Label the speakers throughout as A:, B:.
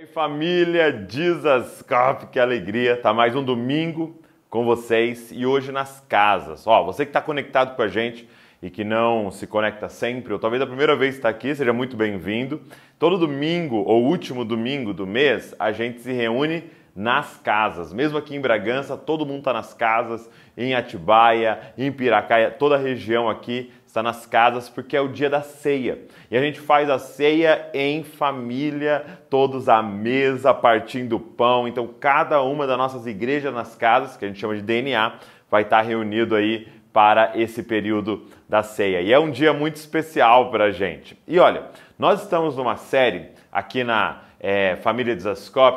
A: E família Jesus Cop, que alegria! Tá mais um domingo com vocês e hoje nas casas. Ó, você que está conectado com a gente e que não se conecta sempre, ou talvez a primeira vez está aqui, seja muito bem-vindo. Todo domingo, ou último domingo do mês, a gente se reúne nas casas. Mesmo aqui em Bragança, todo mundo está nas casas, em Atibaia, em Piracaia, toda a região aqui está nas casas, porque é o dia da ceia. E a gente faz a ceia em família, todos à mesa, partindo o pão. Então, cada uma das nossas igrejas nas casas, que a gente chama de DNA, vai estar reunido aí para esse período da ceia. E é um dia muito especial para a gente. E olha, nós estamos numa série aqui na é, Família de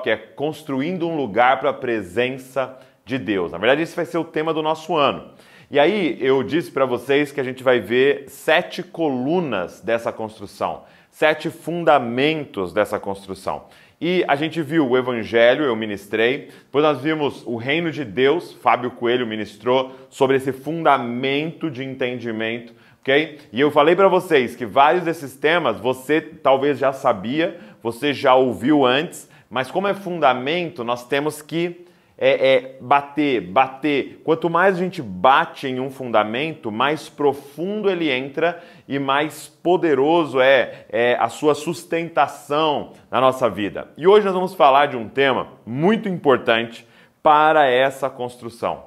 A: que é Construindo um Lugar para a Presença de Deus. Na verdade, esse vai ser o tema do nosso ano. E aí eu disse para vocês que a gente vai ver sete colunas dessa construção, sete fundamentos dessa construção. E a gente viu o Evangelho, eu ministrei. Depois nós vimos o Reino de Deus, Fábio Coelho ministrou sobre esse fundamento de entendimento, ok? E eu falei para vocês que vários desses temas você talvez já sabia, você já ouviu antes, mas como é fundamento, nós temos que é, é bater, bater. Quanto mais a gente bate em um fundamento, mais profundo ele entra e mais poderoso é, é a sua sustentação na nossa vida. E hoje nós vamos falar de um tema muito importante para essa construção.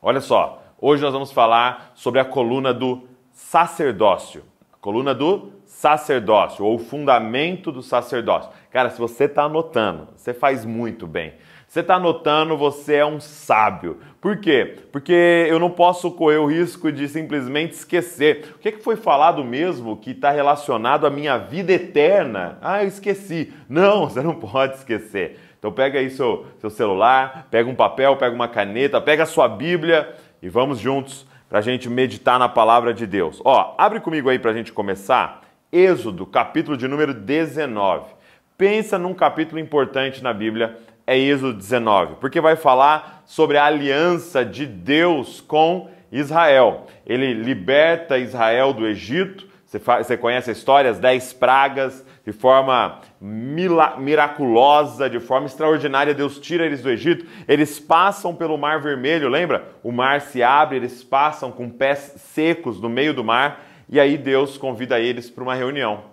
A: Olha só, hoje nós vamos falar sobre a coluna do sacerdócio. A coluna do sacerdócio, ou o fundamento do sacerdócio. Cara, se você está anotando, você faz muito bem. Você está anotando, você é um sábio. Por quê? Porque eu não posso correr o risco de simplesmente esquecer. O que, é que foi falado mesmo que está relacionado à minha vida eterna? Ah, eu esqueci. Não, você não pode esquecer. Então pega aí seu, seu celular, pega um papel, pega uma caneta, pega a sua Bíblia e vamos juntos para a gente meditar na palavra de Deus. Ó, abre comigo aí para a gente começar. Êxodo, capítulo de número 19. Pensa num capítulo importante na Bíblia é Êxodo 19, porque vai falar sobre a aliança de Deus com Israel. Ele liberta Israel do Egito, você conhece a história, as dez pragas, de forma miraculosa, de forma extraordinária, Deus tira eles do Egito. Eles passam pelo Mar Vermelho, lembra? O mar se abre, eles passam com pés secos no meio do mar, e aí Deus convida eles para uma reunião.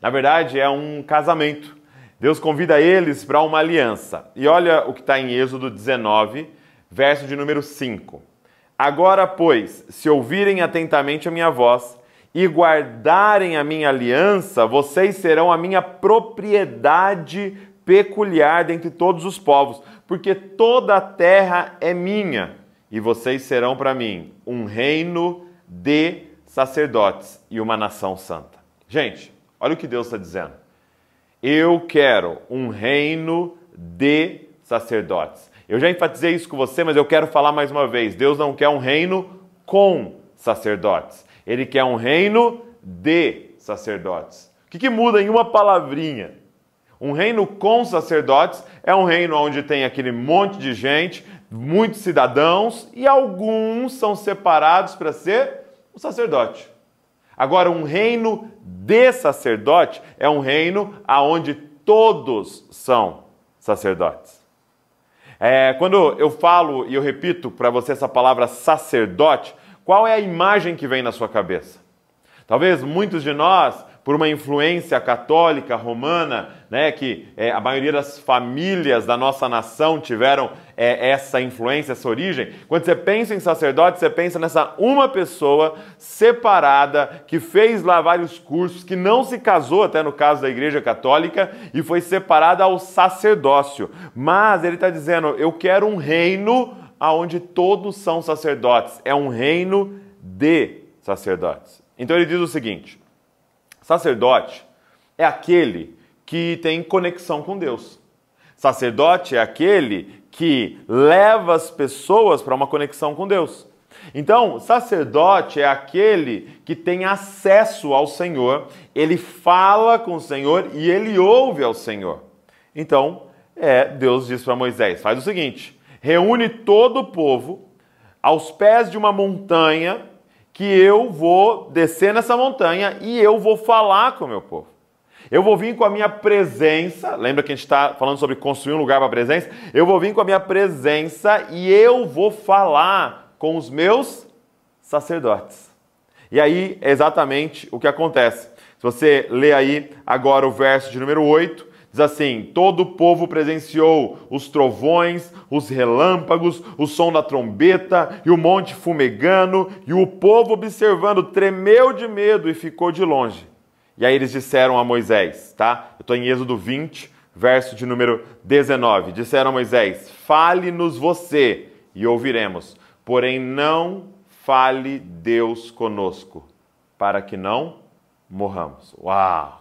A: Na verdade, é um casamento. Deus convida eles para uma aliança. E olha o que está em Êxodo 19, verso de número 5. Agora, pois, se ouvirem atentamente a minha voz e guardarem a minha aliança, vocês serão a minha propriedade peculiar dentre todos os povos, porque toda a terra é minha, e vocês serão para mim um reino de sacerdotes e uma nação santa. Gente, olha o que Deus está dizendo. Eu quero um reino de sacerdotes. Eu já enfatizei isso com você, mas eu quero falar mais uma vez. Deus não quer um reino com sacerdotes. Ele quer um reino de sacerdotes. O que, que muda em uma palavrinha? Um reino com sacerdotes é um reino onde tem aquele monte de gente, muitos cidadãos e alguns são separados para ser o sacerdote. Agora, um reino de sacerdote é um reino aonde todos são sacerdotes. É, quando eu falo e eu repito para você essa palavra sacerdote, qual é a imagem que vem na sua cabeça? Talvez muitos de nós por uma influência católica romana, né, que é, a maioria das famílias da nossa nação tiveram é, essa influência, essa origem. Quando você pensa em sacerdote, você pensa nessa uma pessoa separada que fez lá vários cursos, que não se casou, até no caso da Igreja Católica, e foi separada ao sacerdócio. Mas ele está dizendo: eu quero um reino aonde todos são sacerdotes. É um reino de sacerdotes. Então ele diz o seguinte. Sacerdote é aquele que tem conexão com Deus. Sacerdote é aquele que leva as pessoas para uma conexão com Deus. Então, sacerdote é aquele que tem acesso ao Senhor, ele fala com o Senhor e ele ouve ao Senhor. Então, é, Deus diz para Moisés: faz o seguinte, reúne todo o povo aos pés de uma montanha que eu vou descer nessa montanha e eu vou falar com o meu povo. Eu vou vir com a minha presença. Lembra que a gente está falando sobre construir um lugar para a presença? Eu vou vir com a minha presença e eu vou falar com os meus sacerdotes. E aí é exatamente o que acontece. Se você ler aí agora o verso de número 8, Diz assim: todo o povo presenciou os trovões, os relâmpagos, o som da trombeta e o monte fumegando, e o povo observando tremeu de medo e ficou de longe. E aí eles disseram a Moisés, tá? Eu estou em Êxodo 20, verso de número 19. Disseram a Moisés: Fale-nos você e ouviremos, porém não fale Deus conosco, para que não morramos. Uau!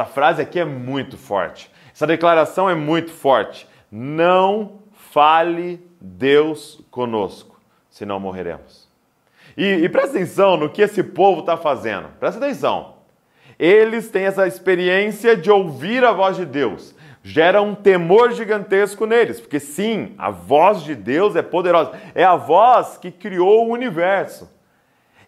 A: Essa frase aqui é muito forte. Essa declaração é muito forte. Não fale Deus conosco, senão morreremos. E, e presta atenção no que esse povo está fazendo. Presta atenção. Eles têm essa experiência de ouvir a voz de Deus. Gera um temor gigantesco neles, porque sim, a voz de Deus é poderosa. É a voz que criou o universo.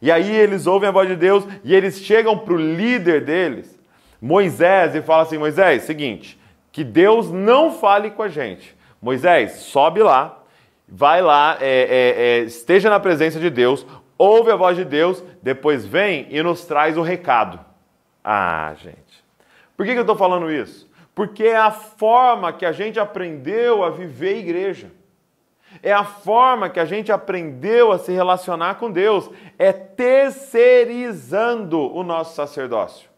A: E aí eles ouvem a voz de Deus e eles chegam para o líder deles Moisés e fala assim: Moisés, seguinte, que Deus não fale com a gente. Moisés, sobe lá, vai lá, é, é, é, esteja na presença de Deus, ouve a voz de Deus, depois vem e nos traz o recado. Ah, gente. Por que, que eu estou falando isso? Porque é a forma que a gente aprendeu a viver a igreja. É a forma que a gente aprendeu a se relacionar com Deus. É terceirizando o nosso sacerdócio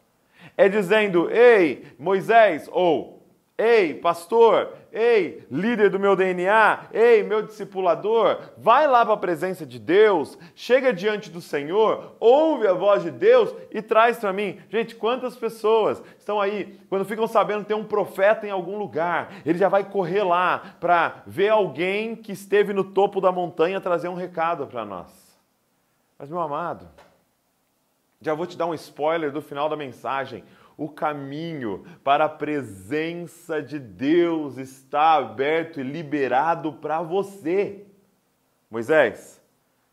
A: é dizendo: Ei, Moisés, ou Ei, pastor, ei, líder do meu DNA, ei, meu discipulador, vai lá para a presença de Deus, chega diante do Senhor, ouve a voz de Deus e traz para mim. Gente, quantas pessoas estão aí, quando ficam sabendo que tem um profeta em algum lugar, ele já vai correr lá para ver alguém que esteve no topo da montanha trazer um recado para nós. Mas, meu amado, já vou te dar um spoiler do final da mensagem. O caminho para a presença de Deus está aberto e liberado para você. Moisés,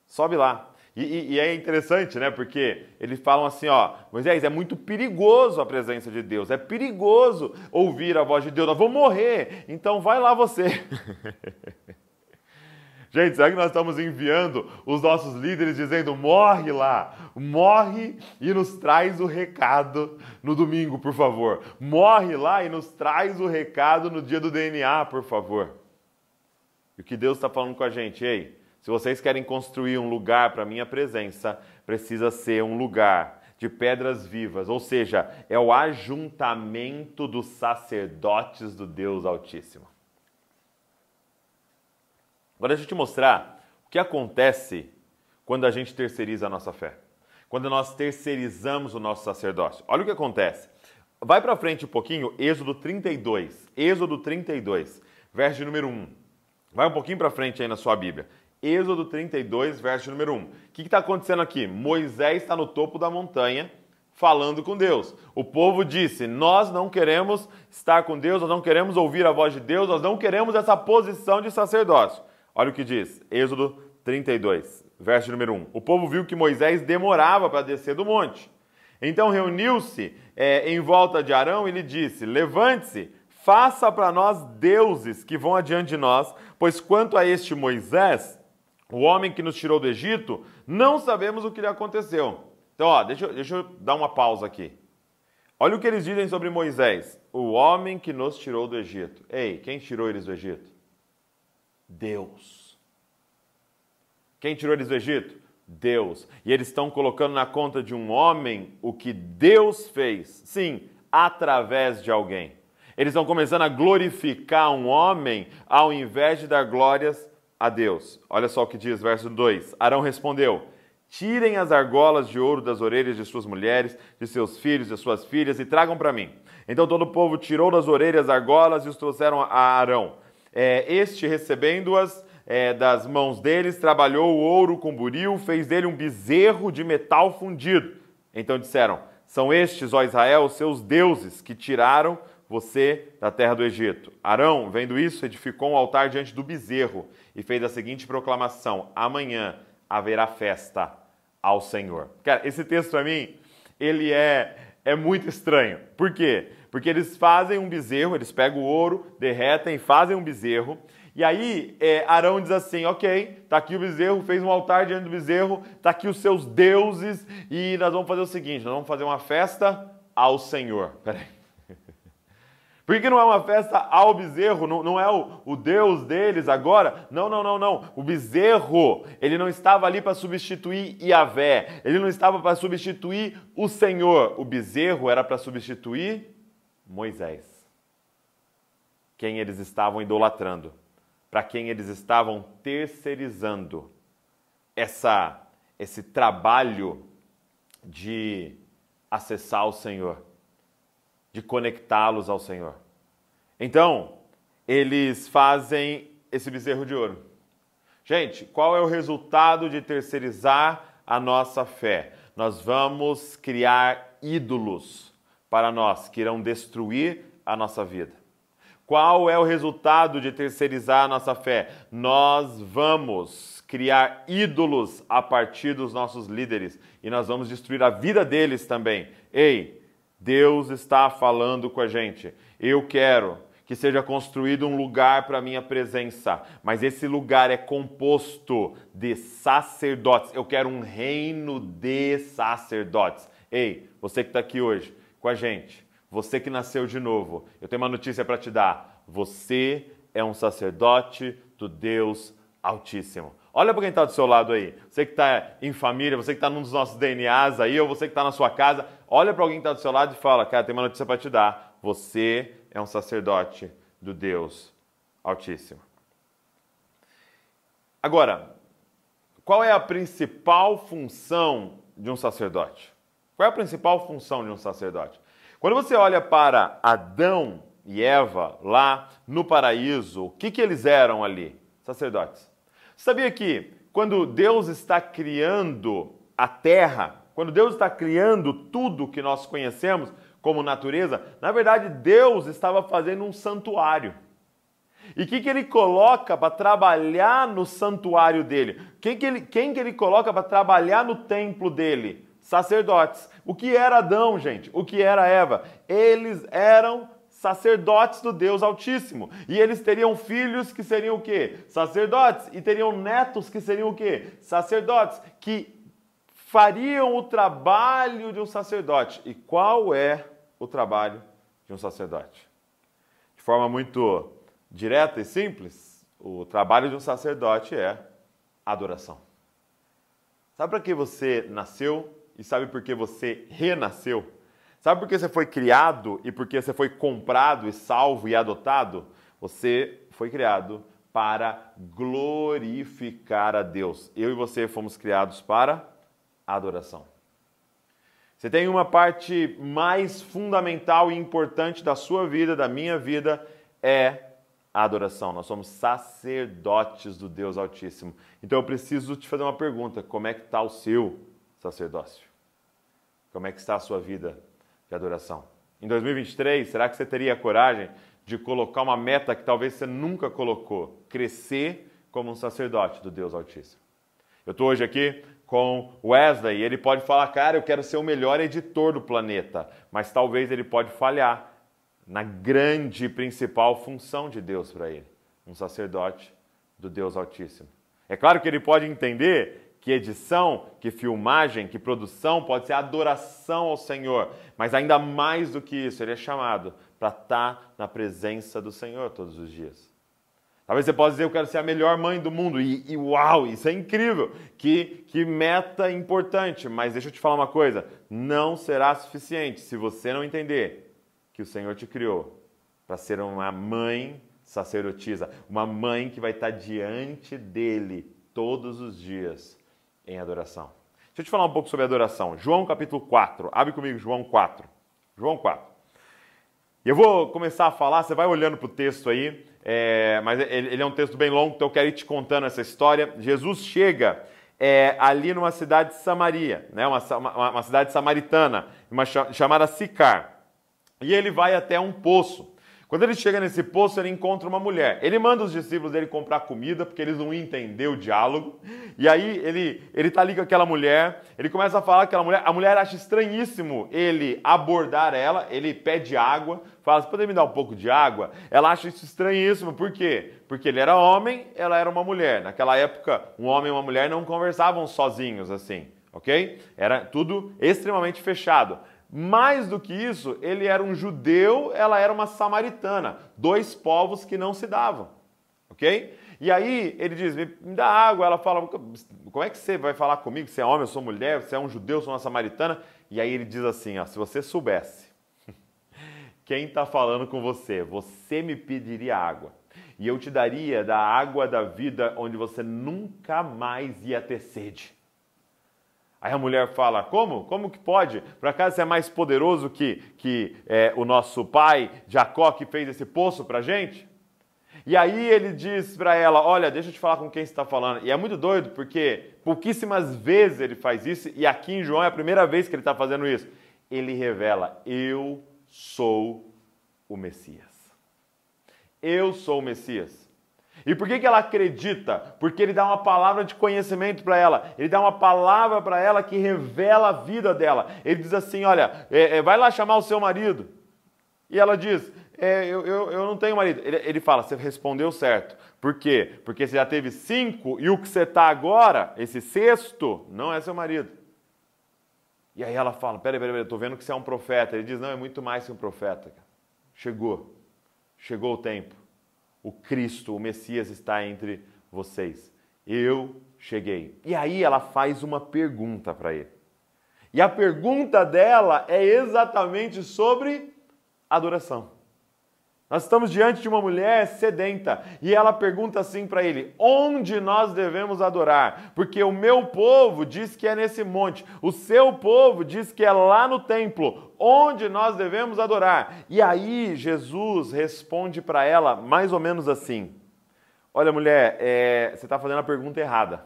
A: sobe lá. E, e, e, é interessante, né? Porque eles falam assim, ó, Moisés, é muito perigoso a presença de Deus, é perigoso ouvir a voz de Deus, nós vamos morrer, então vai lá você. Gente, será que nós estamos enviando os nossos líderes dizendo: morre lá, morre e nos traz o recado no domingo, por favor? Morre lá e nos traz o recado no dia do DNA, por favor? E o que Deus está falando com a gente? Ei, se vocês querem construir um lugar para minha presença, precisa ser um lugar de pedras vivas, ou seja, é o ajuntamento dos sacerdotes do Deus Altíssimo. Agora deixa eu te mostrar o que acontece quando a gente terceiriza a nossa fé. Quando nós terceirizamos o nosso sacerdócio. Olha o que acontece. Vai para frente um pouquinho, Êxodo 32. Êxodo 32, verso número 1. Vai um pouquinho para frente aí na sua Bíblia. Êxodo 32, verso número 1. O que está acontecendo aqui? Moisés está no topo da montanha falando com Deus. O povo disse: Nós não queremos estar com Deus, nós não queremos ouvir a voz de Deus, nós não queremos essa posição de sacerdócio. Olha o que diz, Êxodo 32, verso número 1. O povo viu que Moisés demorava para descer do monte. Então reuniu-se é, em volta de Arão e lhe disse: Levante-se, faça para nós deuses que vão adiante de nós, pois quanto a este Moisés, o homem que nos tirou do Egito, não sabemos o que lhe aconteceu. Então, ó, deixa, deixa eu dar uma pausa aqui. Olha o que eles dizem sobre Moisés, o homem que nos tirou do Egito. Ei, quem tirou eles do Egito? Deus. Quem tirou eles do Egito? Deus. E eles estão colocando na conta de um homem o que Deus fez. Sim, através de alguém. Eles estão começando a glorificar um homem ao invés de dar glórias a Deus. Olha só o que diz verso 2. Arão respondeu: Tirem as argolas de ouro das orelhas de suas mulheres, de seus filhos, de suas filhas e tragam para mim. Então todo o povo tirou das orelhas as argolas e os trouxeram a Arão. É, este, recebendo-as é, das mãos deles, trabalhou o ouro com buril, fez dele um bezerro de metal fundido. Então disseram: São estes, ó Israel, os seus deuses que tiraram você da terra do Egito. Arão, vendo isso, edificou um altar diante do bezerro e fez a seguinte proclamação: Amanhã haverá festa ao Senhor. Cara, esse texto para mim, ele é é muito estranho. Por quê? Porque eles fazem um bezerro, eles pegam o ouro, derretem, fazem um bezerro. E aí é, Arão diz assim: ok, tá aqui o bezerro, fez um altar diante do bezerro, tá aqui os seus deuses, e nós vamos fazer o seguinte: nós vamos fazer uma festa ao Senhor. Peraí. Por que não é uma festa ao bezerro? Não, não é o, o, Deus deles agora? Não, não, não, não. O bezerro, ele não estava ali para substituir Iavé. Ele não estava para substituir o Senhor. O bezerro era para substituir Moisés. Quem eles estavam idolatrando. Para quem eles estavam terceirizando essa, esse trabalho de acessar o Senhor de conectá-los ao Senhor. Então, eles fazem esse bezerro de ouro. Gente, qual é o resultado de terceirizar a nossa fé? Nós vamos criar ídolos para nós que irão destruir a nossa vida. Qual é o resultado de terceirizar a nossa fé? Nós vamos criar ídolos a partir dos nossos líderes e nós vamos destruir a vida deles também. Ei, Deus está falando com a gente. Eu quero que seja construído um lugar para a minha presença, mas esse lugar é composto de sacerdotes. Eu quero um reino de sacerdotes. Ei, você que está aqui hoje com a gente, você que nasceu de novo, eu tenho uma notícia para te dar. Você é um sacerdote do Deus Altíssimo. Olha para quem está do seu lado aí. Você que está em família, você que está num dos nossos DNAs aí, ou você que está na sua casa, Olha para alguém que está do seu lado e fala: Cara, tem uma notícia para te dar. Você é um sacerdote do Deus Altíssimo. Agora, qual é a principal função de um sacerdote? Qual é a principal função de um sacerdote? Quando você olha para Adão e Eva lá no paraíso, o que, que eles eram ali? Sacerdotes. Sabia que quando Deus está criando a terra, quando Deus está criando tudo que nós conhecemos como natureza, na verdade Deus estava fazendo um santuário. E que que ele coloca para trabalhar no santuário dele? Quem que ele, quem que ele coloca para trabalhar no templo dele? Sacerdotes. O que era Adão, gente? O que era Eva? Eles eram sacerdotes do Deus Altíssimo. E eles teriam filhos que seriam o quê? Sacerdotes. E teriam netos que seriam o quê? Sacerdotes. Que fariam o trabalho de um sacerdote. E qual é o trabalho de um sacerdote? De forma muito direta e simples, o trabalho de um sacerdote é adoração. Sabe para que você nasceu e sabe por que você renasceu? Sabe por que você foi criado e por que você foi comprado e salvo e adotado? Você foi criado para glorificar a Deus. Eu e você fomos criados para adoração. Você tem uma parte mais fundamental e importante da sua vida, da minha vida, é a adoração. Nós somos sacerdotes do Deus Altíssimo. Então eu preciso te fazer uma pergunta: como é que está o seu sacerdócio? Como é que está a sua vida de adoração? Em 2023, será que você teria a coragem de colocar uma meta que talvez você nunca colocou? Crescer como um sacerdote do Deus Altíssimo. Eu estou hoje aqui com Wesley. Ele pode falar, cara, eu quero ser o melhor editor do planeta, mas talvez ele pode falhar na grande principal função de Deus para ele, um sacerdote do Deus Altíssimo. É claro que ele pode entender que edição, que filmagem, que produção pode ser adoração ao Senhor, mas ainda mais do que isso, ele é chamado para estar tá na presença do Senhor todos os dias. Talvez você possa dizer, eu quero ser a melhor mãe do mundo. E, e uau, isso é incrível. Que, que meta importante. Mas deixa eu te falar uma coisa. Não será suficiente se você não entender que o Senhor te criou para ser uma mãe sacerdotisa. Uma mãe que vai estar diante dele todos os dias em adoração. Deixa eu te falar um pouco sobre adoração. João capítulo 4. Abre comigo João 4. João 4. E eu vou começar a falar, você vai olhando para o texto aí. É, mas ele, ele, é um texto bem longo, então eu quero ir te contando essa história. Jesus chega é, ali numa cidade de Samaria, né, uma, uma, uma cidade samaritana, uma chamada Sicar. E ele vai até um poço. Quando ele chega nesse poço, ele encontra uma mulher. Ele manda os discípulos dele comprar comida, porque eles não entenderam o diálogo. E aí ele ele tá ali com aquela mulher, ele começa a falar com aquela mulher. A mulher acha estranhíssimo ele abordar ela, ele pede água, fala: "Você pode me dar um pouco de água?". Ela acha isso estranhíssimo, por quê? Porque ele era homem, ela era uma mulher. Naquela época, um homem e uma mulher não conversavam sozinhos assim ok? Era tudo extremamente fechado. Mais do que isso, ele era um judeu, ela era uma samaritana, dois povos que não se davam, ok? E aí ele diz, me dá água, ela fala, como é que você vai falar comigo? Você é homem, eu sou mulher, você é um judeu, eu sou uma samaritana? E aí ele diz assim, ó, se você soubesse quem está falando com você, você me pediria água. E eu te daria da água da vida onde você nunca mais ia ter sede. Aí a mulher fala: Como? Como que pode? Por acaso é mais poderoso que, que é, o nosso pai Jacó que fez esse poço para gente? E aí ele diz para ela: Olha, deixa eu te falar com quem você está falando. E é muito doido porque pouquíssimas vezes ele faz isso e aqui em João é a primeira vez que ele está fazendo isso. Ele revela: Eu sou o Messias. Eu sou o Messias. E por que, que ela acredita? Porque ele dá uma palavra de conhecimento para ela, ele dá uma palavra para ela que revela a vida dela. Ele diz assim: Olha, é, é, vai lá chamar o seu marido. E ela diz: é, eu, eu, eu, não tenho marido. Ele, ele, fala: Você respondeu certo. Por quê? Porque você já teve cinco e o que você está agora, esse sexto, não é seu marido. E aí ela fala: Peraí, peraí, peraí, estou vendo que você é um profeta. Ele diz: Não, é muito mais que um profeta. Chegou. Chegou o tempo o Cristo, o Messias está entre vocês. Eu cheguei. E aí ela faz uma pergunta para ele. E a pergunta dela é exatamente sobre adoração. Nós estamos diante de uma mulher sedenta e ela pergunta assim para ele: onde nós devemos adorar? Porque o meu povo diz que é nesse monte, o seu povo diz que é lá no templo, onde nós devemos adorar? E aí Jesus responde para ela mais ou menos assim: olha, mulher, é, você está fazendo a pergunta errada.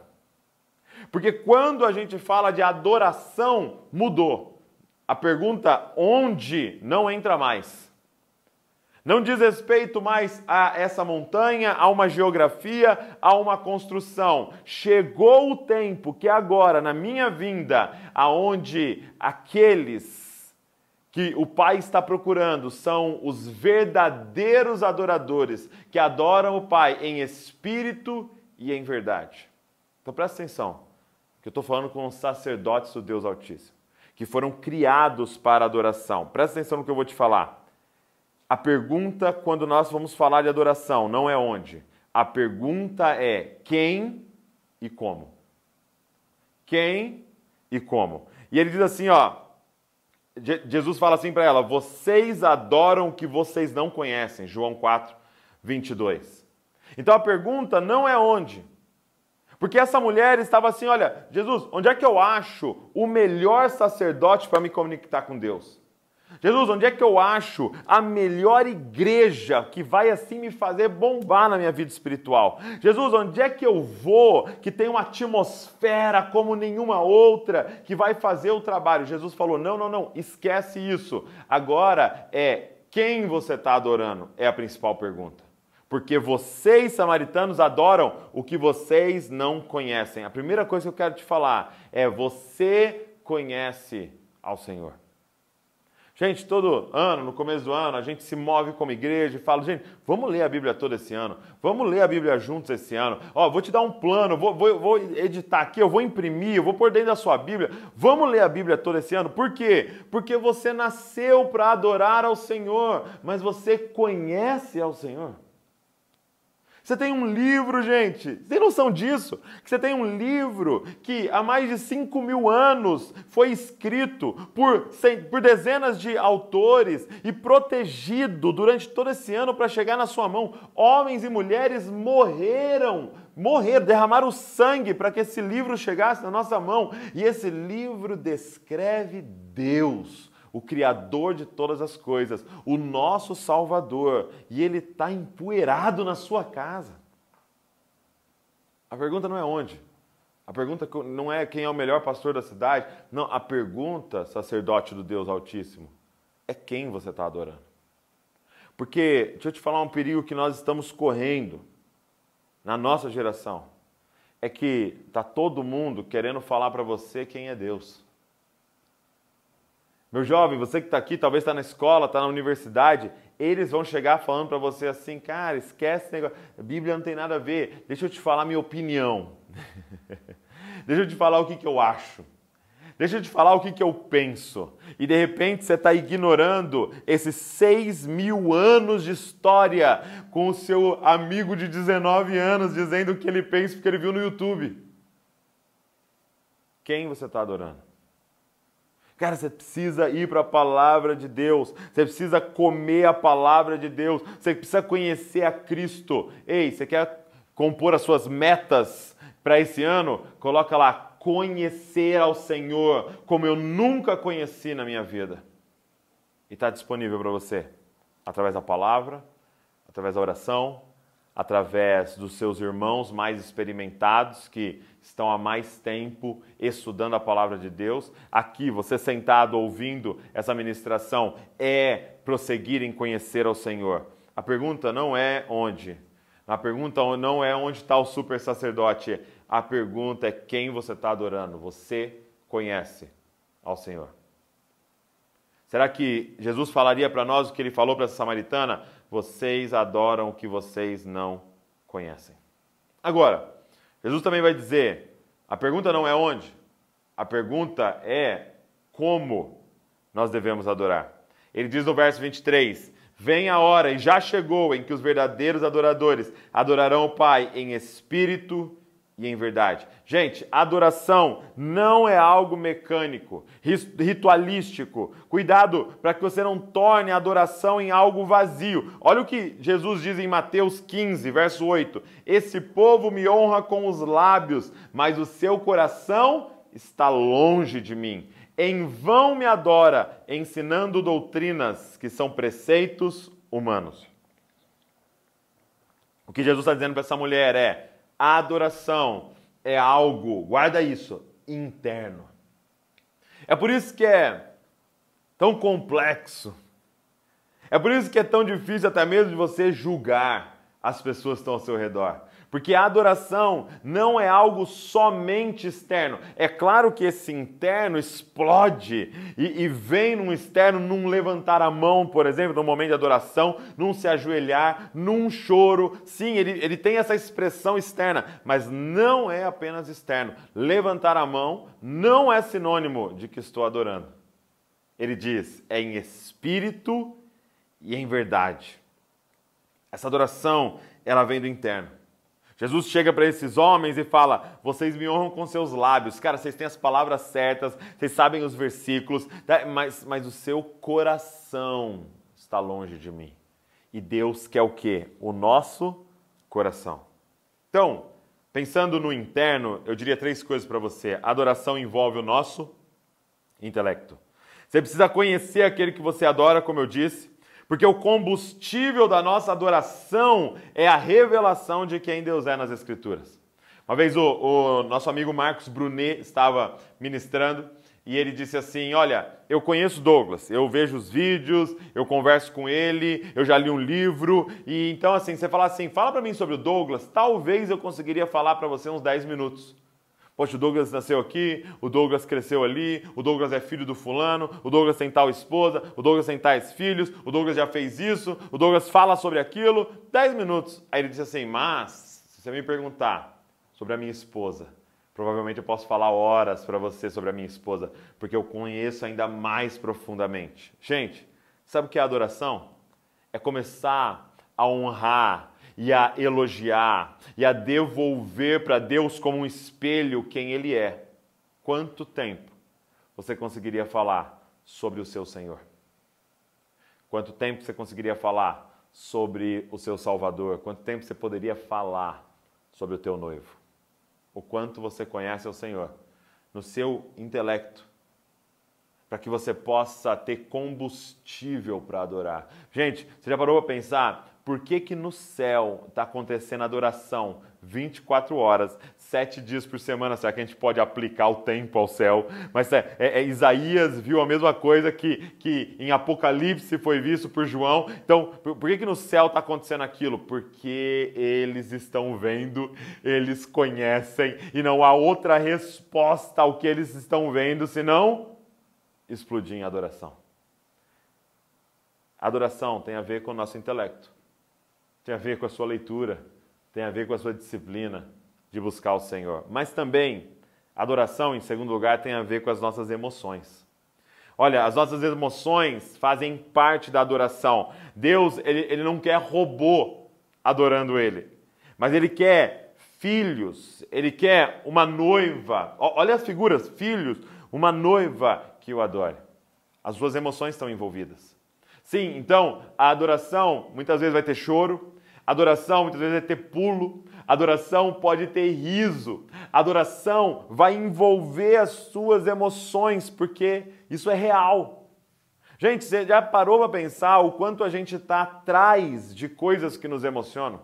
A: Porque quando a gente fala de adoração, mudou. A pergunta onde não entra mais. Não diz respeito mais a essa montanha, a uma geografia, a uma construção. Chegou o tempo que agora, na minha vinda, aonde aqueles que o Pai está procurando são os verdadeiros adoradores que adoram o Pai em espírito e em verdade. Então presta atenção, que eu estou falando com os sacerdotes do Deus Altíssimo, que foram criados para adoração. Presta atenção no que eu vou te falar. A pergunta quando nós vamos falar de adoração não é onde. A pergunta é quem e como. Quem e como. E ele diz assim, ó, Jesus fala assim para ela: "Vocês adoram o que vocês não conhecem", João 4, 22. Então a pergunta não é onde. Porque essa mulher estava assim, olha, Jesus, onde é que eu acho o melhor sacerdote para me conectar com Deus? Jesus, onde é que eu acho a melhor igreja que vai assim me fazer bombar na minha vida espiritual? Jesus, onde é que eu vou que tem uma atmosfera como nenhuma outra que vai fazer o trabalho? Jesus falou: não, não, não, esquece isso. Agora é quem você está adorando? É a principal pergunta. Porque vocês, samaritanos, adoram o que vocês não conhecem. A primeira coisa que eu quero te falar é: você conhece ao Senhor. Gente, todo ano, no começo do ano, a gente se move como igreja e fala, gente, vamos ler a Bíblia todo esse ano, vamos ler a Bíblia juntos esse ano. Ó, vou te dar um plano, vou, vou, vou editar aqui, eu vou imprimir, eu vou pôr dentro da sua Bíblia. Vamos ler a Bíblia todo esse ano. Por quê? Porque você nasceu para adorar ao Senhor, mas você conhece ao Senhor? Você tem um livro, gente. Tem noção disso? Que você tem um livro que há mais de 5 mil anos foi escrito por, por dezenas de autores e protegido durante todo esse ano para chegar na sua mão. Homens e mulheres morreram morreram, derramaram sangue para que esse livro chegasse na nossa mão. E esse livro descreve Deus o Criador de todas as coisas, o nosso Salvador, e ele está empoeirado na sua casa. A pergunta não é onde. A pergunta não é quem é o melhor pastor da cidade. Não, a pergunta, sacerdote do Deus Altíssimo, é quem você está adorando. Porque, deixa eu te falar um perigo que nós estamos correndo na nossa geração. É que está todo mundo querendo falar para você quem é Deus. Meu jovem, você que está aqui, talvez está na escola, está na universidade, eles vão chegar falando para você assim, cara, esquece esse negócio, a Bíblia não tem nada a ver, deixa eu te falar minha opinião, deixa eu te falar o que, que eu acho, deixa eu te falar o que, que eu penso. E de repente você está ignorando esses 6 mil anos de história com o seu amigo de 19 anos dizendo o que ele pensa porque ele viu no YouTube. Quem você está adorando? Cara, você precisa ir para a palavra de Deus, você precisa comer a palavra de Deus, você precisa conhecer a Cristo. Ei, você quer compor as suas metas para esse ano? Coloca lá conhecer ao Senhor como eu nunca conheci na minha vida. E está disponível para você através da palavra, através da oração, através dos seus irmãos mais experimentados que estão há mais tempo estudando a palavra de Deus. Aqui, você sentado ouvindo essa ministração, é prosseguir em conhecer ao Senhor. A pergunta não é onde. A pergunta não é onde está o super sacerdote. A pergunta é quem você está adorando. Você conhece ao Senhor. Será que Jesus falaria para nós o que ele falou para essa samaritana? vocês adoram o que vocês não conhecem. Agora, Jesus também vai dizer: a pergunta não é onde, a pergunta é como nós devemos adorar. Ele diz no verso 23: Vem a hora e já chegou em que os verdadeiros adoradores adorarão o Pai em espírito e em verdade. Gente, adoração não é algo mecânico, ritualístico. Cuidado para que você não torne a adoração em algo vazio. Olha o que Jesus diz em Mateus 15, verso 8: Esse povo me honra com os lábios, mas o seu coração está longe de mim. Em vão me adora, ensinando doutrinas que são preceitos humanos. O que Jesus está dizendo para essa mulher é: a adoração é algo, guarda isso, interno. É por isso que é tão complexo. É por isso que é tão difícil até mesmo de você julgar as pessoas que estão ao seu redor. Porque a adoração não é algo somente externo. É claro que esse interno explode e, e vem num externo, num levantar a mão, por exemplo, num momento de adoração, num se ajoelhar, num choro. Sim, ele, ele tem essa expressão externa, mas não é apenas externo. Levantar a mão não é sinônimo de que estou adorando. Ele diz, é em espírito e em verdade. Essa adoração, ela vem do interno. Jesus chega para esses homens e fala: Vocês me honram com seus lábios. Cara, vocês têm as palavras certas, vocês sabem os versículos, tá? mas, mas o seu coração está longe de mim. E Deus quer o quê? O nosso coração. Então, pensando no interno, eu diria três coisas para você. adoração envolve o nosso intelecto. Você precisa conhecer aquele que você adora, como eu disse. Porque o combustível da nossa adoração é a revelação de quem Deus é nas Escrituras. Uma vez o, o nosso amigo Marcos Brunet estava ministrando e ele disse assim: Olha, eu conheço Douglas, eu vejo os vídeos, eu converso com ele, eu já li um livro. E então, assim, você fala assim: Fala para mim sobre o Douglas, talvez eu conseguiria falar para você uns 10 minutos. Poxa, o Douglas nasceu aqui, o Douglas cresceu ali, o Douglas é filho do fulano, o Douglas tem tal esposa, o Douglas tem tais filhos, o Douglas já fez isso, o Douglas fala sobre aquilo. Dez minutos. Aí ele disse assim: Mas, se você me perguntar sobre a minha esposa, provavelmente eu posso falar horas para você sobre a minha esposa, porque eu conheço ainda mais profundamente. Gente, sabe o que é adoração? É começar a honrar e a elogiar e a devolver para Deus como um espelho quem Ele é, quanto tempo você conseguiria falar sobre o seu Senhor? Quanto tempo você conseguiria falar sobre o seu Salvador? Quanto tempo você poderia falar sobre o teu noivo? O quanto você conhece o Senhor no seu intelecto, para que você possa ter combustível para adorar. Gente, você já parou para pensar por que, que no céu está acontecendo adoração 24 horas, 7 dias por semana? Será que a gente pode aplicar o tempo ao céu? Mas é, é, é Isaías viu a mesma coisa que, que em Apocalipse foi visto por João. Então, por, por que, que no céu está acontecendo aquilo? Porque eles estão vendo, eles conhecem e não há outra resposta ao que eles estão vendo senão explodir em adoração. Adoração tem a ver com o nosso intelecto tem a ver com a sua leitura, tem a ver com a sua disciplina de buscar o Senhor. Mas também, adoração, em segundo lugar, tem a ver com as nossas emoções. Olha, as nossas emoções fazem parte da adoração. Deus, ele, ele não quer robô adorando Ele, mas Ele quer filhos, Ele quer uma noiva. Olha as figuras, filhos, uma noiva que o adore. As suas emoções estão envolvidas. Sim, então a adoração muitas vezes vai ter choro, a adoração muitas vezes vai ter pulo, a adoração pode ter riso, a adoração vai envolver as suas emoções, porque isso é real. Gente, você já parou para pensar o quanto a gente está atrás de coisas que nos emocionam?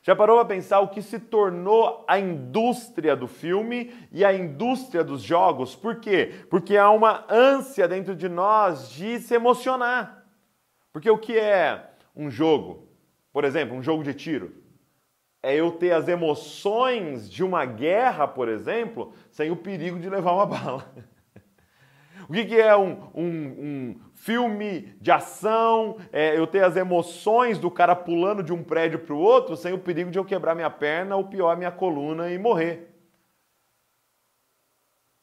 A: Já parou para pensar o que se tornou a indústria do filme e a indústria dos jogos? Por quê? Porque há uma ânsia dentro de nós de se emocionar. Porque o que é um jogo? Por exemplo, um jogo de tiro. É eu ter as emoções de uma guerra, por exemplo, sem o perigo de levar uma bala. O que, é um, um, um filme de ação? É eu ter as emoções do cara pulando de um prédio para o outro sem o perigo de eu quebrar minha perna ou pior, minha coluna e morrer.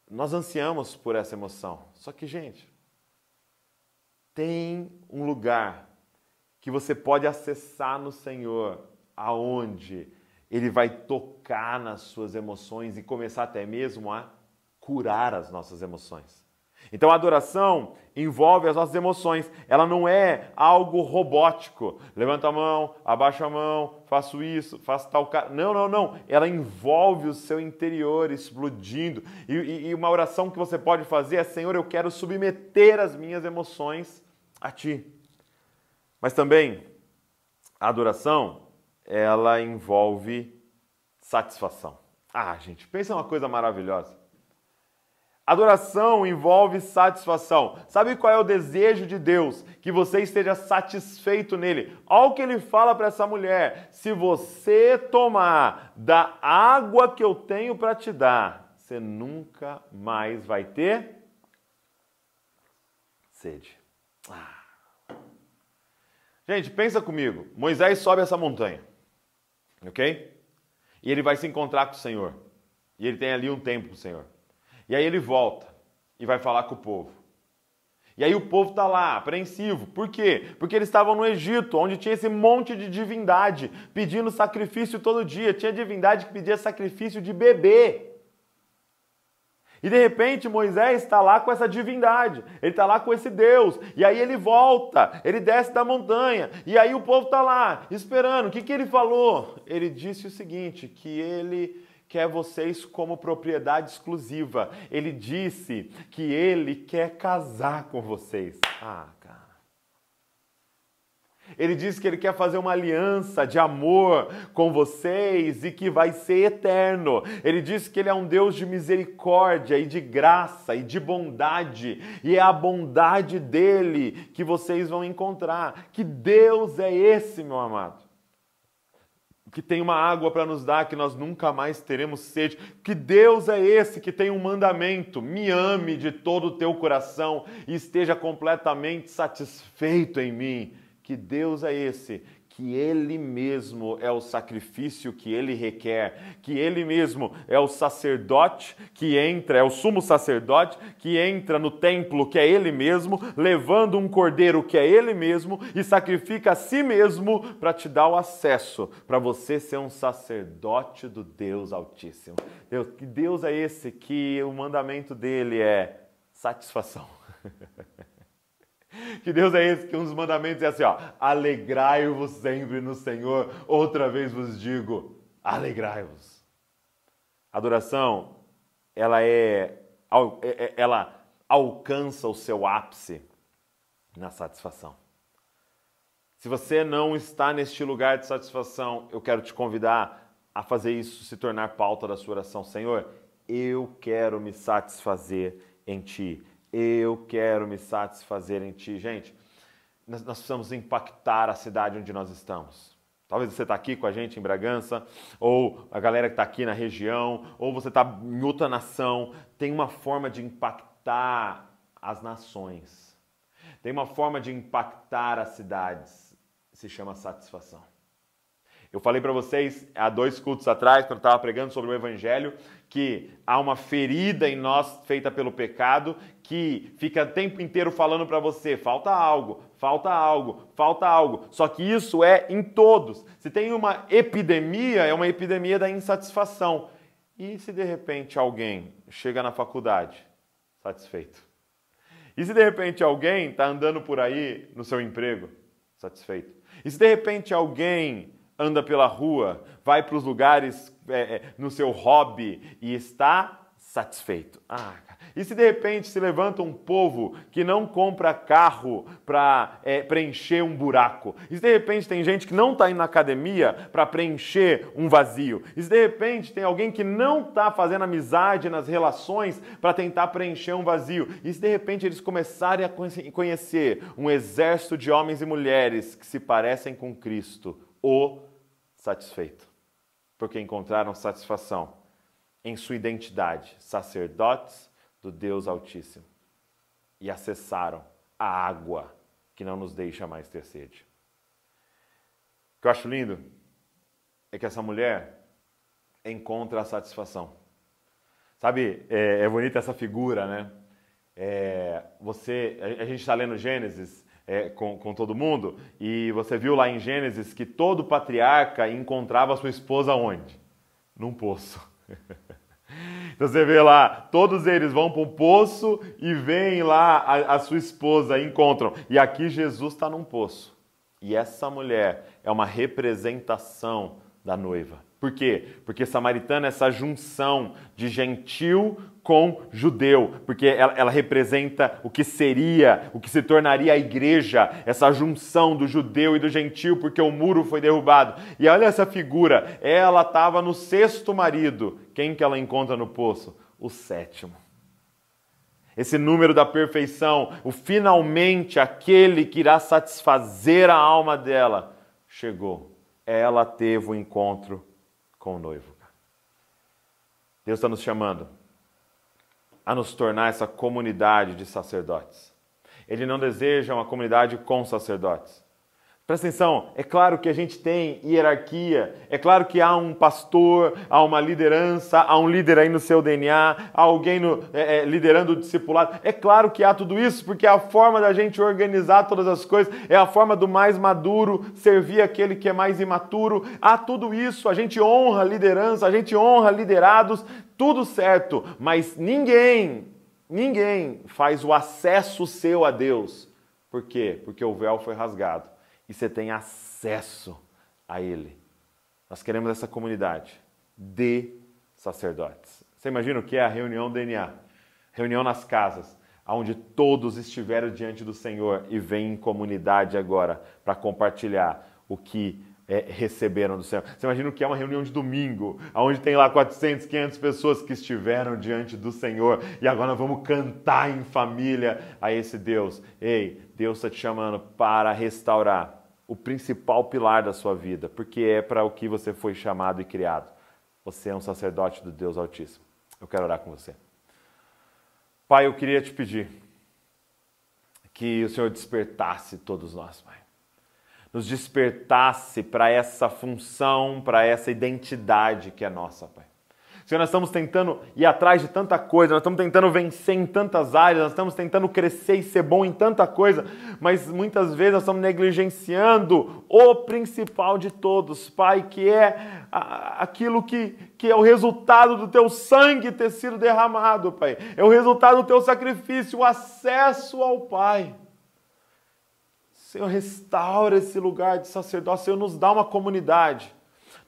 A: Nós ansiamos por essa emoção. Só que, gente, tem um lugar que você pode acessar no Senhor, aonde ele vai tocar nas suas emoções e começar até mesmo a curar as nossas emoções. Então a adoração envolve as nossas emoções, ela não é algo robótico. Levanta a mão, abaixa a mão, faço isso, faço tal cara. Não, não, não. Ela envolve o seu interior explodindo. E, e, e uma oração que você pode fazer é: Senhor, eu quero submeter as minhas emoções a ti. Mas também a adoração, ela envolve satisfação. Ah, gente, pensa uma coisa maravilhosa. Adoração envolve satisfação. Sabe qual é o desejo de Deus? Que você esteja satisfeito nele. Olha o que ele fala para essa mulher: se você tomar da água que eu tenho para te dar, você nunca mais vai ter sede. Gente, pensa comigo. Moisés sobe essa montanha, ok? E ele vai se encontrar com o Senhor. E ele tem ali um tempo com o Senhor. E aí ele volta e vai falar com o povo. E aí o povo está lá, apreensivo. Por quê? Porque eles estavam no Egito, onde tinha esse monte de divindade pedindo sacrifício todo dia. Tinha divindade que pedia sacrifício de bebê. E de repente Moisés está lá com essa divindade, ele está lá com esse Deus, e aí ele volta, ele desce da montanha, e aí o povo está lá esperando. O que, que ele falou? Ele disse o seguinte: que ele quer vocês como propriedade exclusiva. Ele disse que ele quer casar com vocês. Ah, ele diz que ele quer fazer uma aliança de amor com vocês e que vai ser eterno. Ele diz que ele é um Deus de misericórdia e de graça e de bondade, e é a bondade dele que vocês vão encontrar. Que Deus é esse, meu amado? que tem uma água para nos dar que nós nunca mais teremos sede. Que Deus é esse que tem um mandamento: me ame de todo o teu coração e esteja completamente satisfeito em mim. Que Deus é esse? Que Ele mesmo é o sacrifício que Ele requer, que Ele mesmo é o sacerdote que entra, é o sumo sacerdote que entra no templo, que é Ele mesmo, levando um cordeiro que é Ele mesmo e sacrifica a si mesmo para te dar o acesso, para você ser um sacerdote do Deus Altíssimo. Deus, que Deus é esse que o mandamento dele é satisfação. Que Deus é esse, que um dos mandamentos é assim, ó: alegrai-vos sempre no Senhor. Outra vez vos digo, alegrai-vos. Adoração, ela é, é, é ela alcança o seu ápice na satisfação. Se você não está neste lugar de satisfação, eu quero te convidar a fazer isso se tornar pauta da sua oração. Senhor, eu quero me satisfazer em ti. Eu quero me satisfazer em ti. Gente, nós, precisamos impactar a cidade onde nós estamos. Talvez você está aqui com a gente em Bragança, ou a galera que está aqui na região, ou você está em outra nação. Tem uma forma de impactar as nações. Tem uma forma de impactar as cidades. Se chama satisfação. Eu falei para vocês há dois cultos atrás, quando eu estava pregando sobre o Evangelho, que há uma ferida em nós feita pelo pecado que fica o tempo inteiro falando para você: falta algo, falta algo, falta algo. Só que isso é em todos. Se tem uma epidemia, é uma epidemia da insatisfação. E se de repente alguém chega na faculdade satisfeito? E se de repente alguém está andando por aí no seu emprego satisfeito? E se de repente alguém anda pela rua, vai para os lugares é, é, no seu hobby e está satisfeito. Ah, e se de repente se levanta um povo que não compra carro para é, preencher um buraco? E se de repente tem gente que não está indo na academia para preencher um vazio? E se de repente tem alguém que não está fazendo amizade nas relações para tentar preencher um vazio? E se de repente eles começarem a conhecer um exército de homens e mulheres que se parecem com Cristo? O satisfeito, porque encontraram satisfação em sua identidade, sacerdotes do Deus Altíssimo, e acessaram a água que não nos deixa mais ter sede. O que eu acho lindo é que essa mulher encontra a satisfação. Sabe, é, é bonita essa figura, né? É, você, a, a gente está lendo Gênesis é, com, com, todo mundo. E você viu lá em Gênesis que todo patriarca encontrava sua esposa onde? Num poço. então você vê lá, todos eles vão para um poço e vêm lá a, a sua esposa, encontram. E aqui Jesus está num poço. E essa mulher é uma representação da noiva. Por quê? Porque samaritana é essa junção de gentil com judeu, porque ela, ela, representa o que seria, o que se tornaria a igreja, essa junção do judeu e do gentil, porque o muro foi derrubado. E olha essa figura, ela estava no sexto marido. Quem que ela encontra no poço? O sétimo esse número da perfeição, o finalmente aquele que irá satisfazer a alma dela chegou. Ela teve o um encontro com o noivo. Deus está nos chamando a nos tornar essa comunidade de sacerdotes. Ele não deseja uma comunidade com sacerdotes. Presta atenção, é claro que a gente tem hierarquia, é claro que há um pastor, há uma liderança, há um líder aí no seu DNA, há alguém no, é, é, liderando o discipulado. É claro que há tudo isso, porque é a forma da gente organizar todas as coisas, é a forma do mais maduro servir aquele que é mais imaturo. Há tudo isso, a gente honra liderança, a gente honra liderados, tudo certo, mas ninguém, ninguém faz o acesso seu a Deus. Por quê? Porque o véu foi rasgado e você tem acesso a Ele. Nós queremos essa comunidade de sacerdotes. Você imagina o que é a reunião DNA? Reunião nas casas, onde todos estiveram diante do Senhor e vêm em comunidade agora para compartilhar o que é, receberam do Senhor. Você imagina o que é uma reunião de domingo, onde tem lá 400, 500 pessoas que estiveram diante do Senhor e agora vamos cantar em família a esse Deus. Ei, Deus está te chamando para restaurar o principal pilar da sua vida, porque é para o que você foi chamado e criado. Você é um sacerdote do Deus Altíssimo. Eu quero orar com você. Pai, eu queria te pedir que o Senhor despertasse todos nós, Pai. Nos despertasse para essa função, para essa identidade que é nossa, Pai. Senhor, nós estamos tentando ir atrás de tanta coisa, nós estamos tentando vencer em tantas áreas, nós estamos tentando crescer e ser bom em tanta coisa, mas muitas vezes nós estamos negligenciando o principal de todos, Pai, que é aquilo que, que é o resultado do teu sangue ter sido derramado, Pai. É o resultado do teu sacrifício, o acesso ao Pai. Senhor, restaura esse lugar de sacerdócio, Senhor, nos dá uma comunidade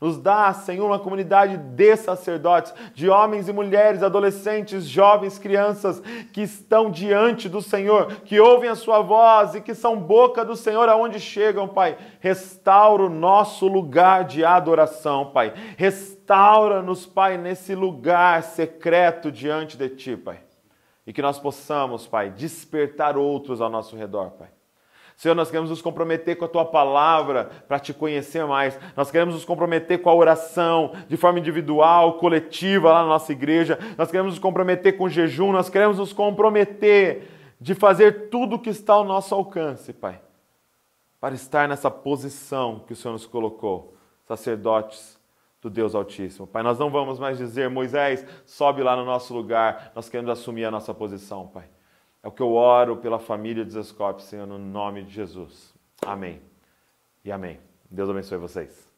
A: nos dá, Senhor, uma comunidade de sacerdotes, de homens e mulheres, adolescentes, jovens, crianças que estão diante do Senhor, que ouvem a sua voz e que são boca do Senhor aonde chegam, Pai. Restaura o nosso lugar de adoração, Pai. Restaura-nos, Pai, nesse lugar secreto diante de Ti, Pai. E que nós possamos, Pai, despertar outros ao nosso redor, Pai Senhor, nós queremos nos comprometer com a tua palavra para te conhecer mais. Nós queremos nos comprometer com a oração de forma individual, coletiva lá na nossa igreja. Nós queremos nos comprometer com o jejum. Nós queremos nos comprometer de fazer tudo o que está ao nosso alcance, Pai, para estar nessa posição que o Senhor nos colocou, sacerdotes do Deus Altíssimo. Pai, nós não vamos mais dizer, Moisés, sobe lá no nosso lugar. Nós queremos assumir a nossa posição, Pai. É o que eu oro pela família de Zescope, Senhor, no nome de Jesus. Amém. E amém. Deus abençoe vocês.